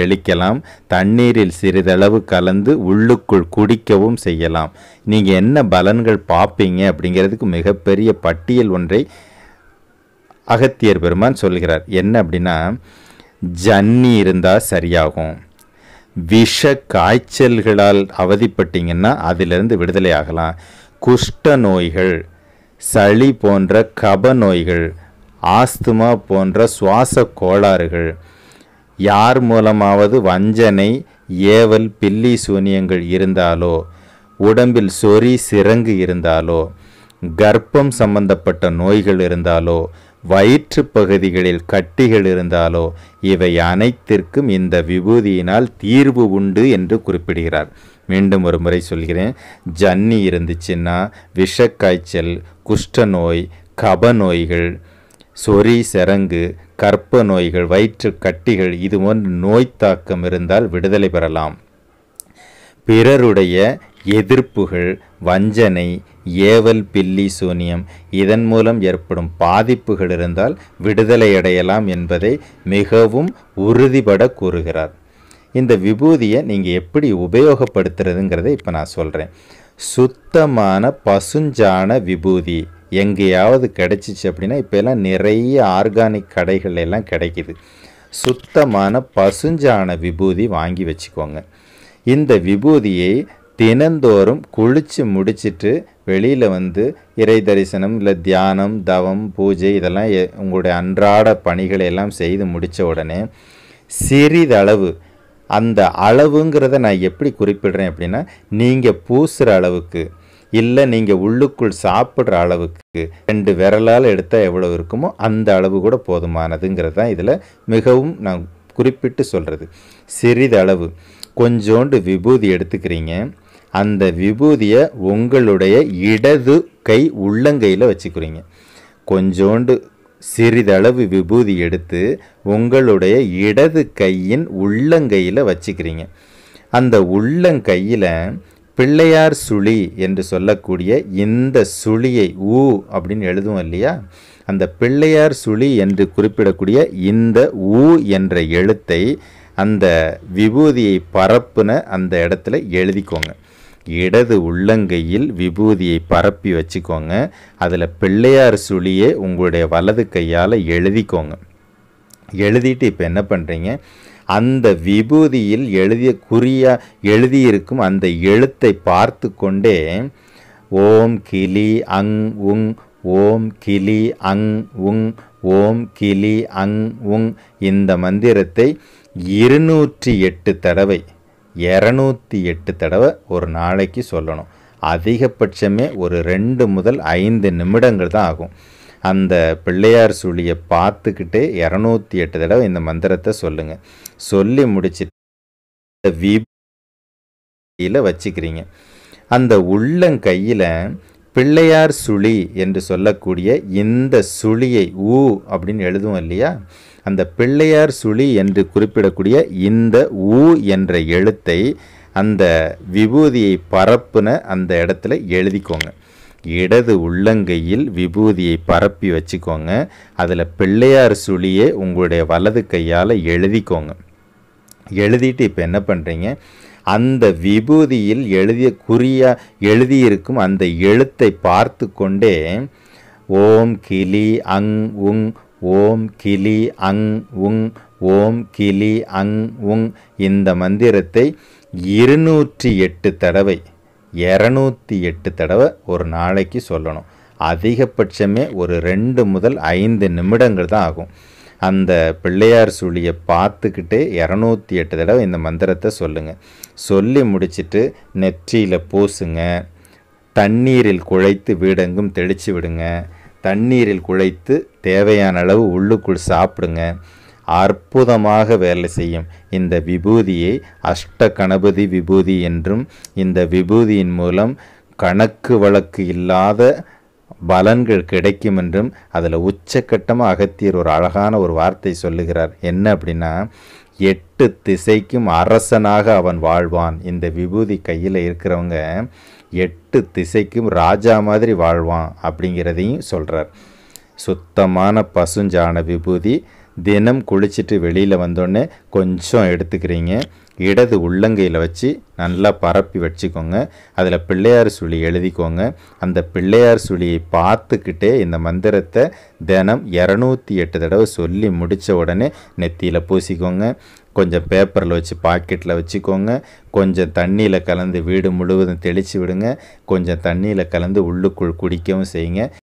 தெளிக்கலாம் தண்ணீரில் சிறிதளவு கலந்து உள்ளுக்குள் குடிக்கவும் செய்யலாம் நீங்கள் என்ன பலன்கள் பார்ப்பீங்க அப்படிங்கிறதுக்கு மிகப்பெரிய பட்டியல் ஒன்றை அகத்தியர் பெருமான் சொல்கிறார் என்ன அப்படின்னா ஜன்னி இருந்தால் சரியாகும் விஷ காய்ச்சல்களால் அவதிப்பட்டீங்கன்னா அதிலிருந்து விடுதலை ஆகலாம் குஷ்ட நோய்கள் சளி போன்ற கப நோய்கள் ஆஸ்துமா போன்ற சுவாச கோளாறுகள் யார் மூலமாவது வஞ்சனை ஏவல் பில்லி சூனியங்கள் இருந்தாலோ உடம்பில் சொறி சிறங்கு இருந்தாலோ கர்ப்பம் சம்பந்தப்பட்ட நோய்கள் இருந்தாலோ வயிற்று பகுதிகளில் கட்டிகள் இருந்தாலோ இவை அனைத்திற்கும் இந்த விபூதியினால் தீர்வு உண்டு என்று குறிப்பிடுகிறார் மீண்டும் ஒரு முறை சொல்கிறேன் ஜன்னி இருந்துச்சுன்னா விஷக்காய்ச்சல் குஷ்டநோய் கபநோய்கள் சொறி செரங்கு கற்ப நோய்கள் வயிற்று கட்டிகள் இது போன்ற நோய் தாக்கம் இருந்தால் விடுதலை பெறலாம் பிறருடைய எதிர்ப்புகள் வஞ்சனை ஏவல் பில்லி சூனியம் இதன் மூலம் ஏற்படும் பாதிப்புகள் இருந்தால் விடுதலை அடையலாம் என்பதை மிகவும் உறுதிபட கூறுகிறார் இந்த விபூதியை நீங்கள் எப்படி உபயோகப்படுத்துறதுங்கிறத இப்போ நான் சொல்கிறேன் சுத்தமான பசுஞ்சான விபூதி எங்கேயாவது கிடைச்சிச்சு அப்படின்னா இப்போல்லாம் நிறைய ஆர்கானிக் கடைகள் எல்லாம் கிடைக்கிது சுத்தமான பசுஞ்சான விபூதி வாங்கி வச்சுக்கோங்க இந்த விபூதியை தினந்தோறும் குளித்து முடிச்சுட்டு வெளியில் வந்து இறை தரிசனம் இல்லை தியானம் தவம் பூஜை இதெல்லாம் உங்களுடைய அன்றாட பணிகளை எல்லாம் செய்து முடித்த உடனே சிறிதளவு அந்த அளவுங்கிறத நான் எப்படி குறிப்பிடுறேன் அப்படின்னா நீங்கள் பூசுகிற அளவுக்கு இல்லை நீங்கள் உள்ளுக்குள் சாப்பிட்ற அளவுக்கு ரெண்டு விரலால் எடுத்தால் எவ்வளோ இருக்குமோ அந்த அளவு கூட போதுமானதுங்கிறது தான் இதில் மிகவும் நான் குறிப்பிட்டு சொல்கிறது சிறிதளவு கொஞ்சோண்டு விபூதி எடுத்துக்கிறீங்க அந்த விபூதியை உங்களுடைய இடது கை உள்ளங்கையில் வச்சுக்கிறீங்க கொஞ்சோண்டு சிறிதளவு விபூதி எடுத்து உங்களுடைய இடது கையின் உள்ளங்கையில் வச்சுக்கிறீங்க அந்த உள்ளங்கையில் பிள்ளையார் சுழி என்று சொல்லக்கூடிய இந்த சுழியை ஊ அப்படின்னு எழுதுவோம் இல்லையா அந்த பிள்ளையார் சுழி என்று குறிப்பிடக்கூடிய இந்த ஊ என்ற எழுத்தை அந்த விபூதியை பரப்புன அந்த இடத்துல எழுதிக்கோங்க இடது உள்ளங்கையில் விபூதியை பரப்பி வச்சுக்கோங்க அதில் பிள்ளையார் சுழியை உங்களுடைய வலது கையால் எழுதிக்கோங்க எழுதிட்டு இப்போ என்ன பண்ணுறீங்க அந்த விபூதியில் எழுதிய குறியா எழுதியிருக்கும் அந்த எழுத்தை பார்த்து கொண்டே ஓம் கிளி அங் உங் ஓம் கிளி அங் உங் ஓம் கிளி அங் உங் இந்த மந்திரத்தை இருநூற்றி எட்டு தடவை இரநூத்தி எட்டு தடவை ஒரு நாளைக்கு சொல்லணும் அதிகபட்சமே ஒரு ரெண்டு முதல் ஐந்து நிமிடங்கள் தான் ஆகும் அந்த பிள்ளையார் சுழியை பார்த்துக்கிட்டு இரநூத்தி எட்டு தடவை இந்த மந்திரத்தை சொல்லுங்கள் சொல்லி முடிச்சுட்டு வீல வச்சுக்கிறீங்க அந்த உள்ளங்கையில் பிள்ளையார் சுழி என்று சொல்லக்கூடிய இந்த சுழியை ஊ அப்படின்னு எழுதுவோம் இல்லையா அந்த பிள்ளையார் சுழி என்று குறிப்பிடக்கூடிய இந்த ஊ என்ற எழுத்தை அந்த விபூதியை பரப்புன அந்த இடத்துல எழுதிக்கோங்க இடது உள்ளங்கையில் விபூதியை பரப்பி வச்சுக்கோங்க அதில் பிள்ளையார் சுழியை உங்களுடைய வலது கையால் எழுதிக்கோங்க எழுதிட்டு இப்போ என்ன பண்ணுறீங்க அந்த விபூதியில் எழுதிய குறியாக எழுதியிருக்கும் அந்த எழுத்தை பார்த்து கொண்டே ஓம் கிளி அங் உங் ஓம் கிளி அங் உங் ஓம் கிளி அங் உங் இந்த மந்திரத்தை இருநூற்றி எட்டு தடவை இரநூத்தி எட்டு தடவை ஒரு நாளைக்கு சொல்லணும் அதிகபட்சமே ஒரு ரெண்டு முதல் ஐந்து நிமிடங்கள் தான் ஆகும் அந்த பிள்ளையார் சுழியை பார்த்துக்கிட்டே இரநூத்தி எட்டு தடவை இந்த மந்திரத்தை சொல்லுங்கள் சொல்லி முடிச்சுட்டு நெற்றியில் பூசுங்க தண்ணீரில் குழைத்து வீடெங்கும் தெளித்து விடுங்க தண்ணீரில் குழைத்து தேவையான அளவு உள்ளுக்குள் சாப்பிடுங்க அற்புதமாக வேலை செய்யும் இந்த விபூதியை அஷ்ட கணபதி விபூதி என்றும் இந்த விபூதியின் மூலம் கணக்கு வழக்கு இல்லாத பலன்கள் கிடைக்கும் என்றும் அதில் உச்சக்கட்டமாக அகத்தியர் ஒரு அழகான ஒரு வார்த்தை சொல்லுகிறார் என்ன அப்படின்னா எட்டு திசைக்கும் அரசனாக அவன் வாழ்வான் இந்த விபூதி கையில் இருக்கிறவங்க எட்டு திசைக்கும் ராஜா மாதிரி வாழ்வான் அப்படிங்கிறதையும் சொல்கிறார் சுத்தமான பசுஞ்சான விபூதி தினம் குளிச்சுட்டு வெளியில் வந்தோடனே கொஞ்சம் எடுத்துக்கிறீங்க இடது உள்ளங்கையில் வச்சு நல்லா பரப்பி வச்சுக்கோங்க அதில் பிள்ளையார் சுழி எழுதிக்கோங்க அந்த பிள்ளையார் சுழியை பார்த்துக்கிட்டே இந்த மந்திரத்தை தினம் இரநூத்தி எட்டு தடவை சொல்லி முடித்த உடனே நெத்தியில் பூசிக்கோங்க கொஞ்சம் பேப்பரில் வச்சு பாக்கெட்டில் வச்சுக்கோங்க கொஞ்சம் தண்ணியில் கலந்து வீடு முழுவதும் தெளித்து விடுங்க கொஞ்சம் தண்ணியில் கலந்து உள்ளுக்குள் குடிக்கவும் செய்யுங்க